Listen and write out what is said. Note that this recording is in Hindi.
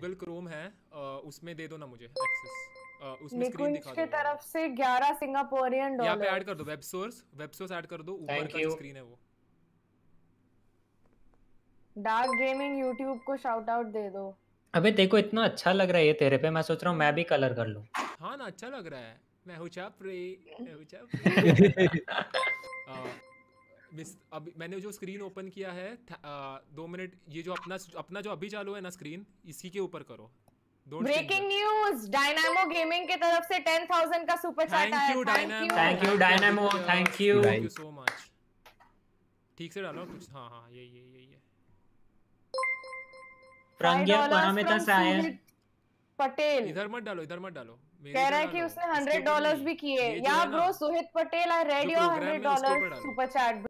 गूगल क्रोम है उसमें दे दो ना मुझे एक्सेस उसमें स्क्रीन दिखा दो तरफ से 11 सिंगापुरियन डॉलर यहां पे ऐड कर दो web source web source add कर दो ऊपर का स्क्रीन है वो डार्क गेमिंग को शाउट आउट दे दो अबे देखो इतना अच्छा लग रहा है ये तेरे पे मैं सोच रहा हूँ मैं भी कलर कर लूँ हाँ ना अच्छा लग रहा है मैं मैं मिस अब मैंने जो स्क्रीन ओपन किया है आ, दो मिनट ये जो अपना अपना जो अभी चालू है ना स्क्रीन इसी के ऊपर करो ब्रेकिंग न्यूज डायनामो गेमिंग के तरफ से टेन थाउजेंड का सुपर चैट आया thank you Dynamo thank you thank you so much ठीक से डालो कुछ हाँ हाँ ये ये ये ये प्रज्ञा पारमिता साय पटेल इधर मत डालो इधर मत डालो कह रहा है कि उसने हंड्रेड डॉलर्स भी किए या bro Suhit Patel I read your hundred dollar super chat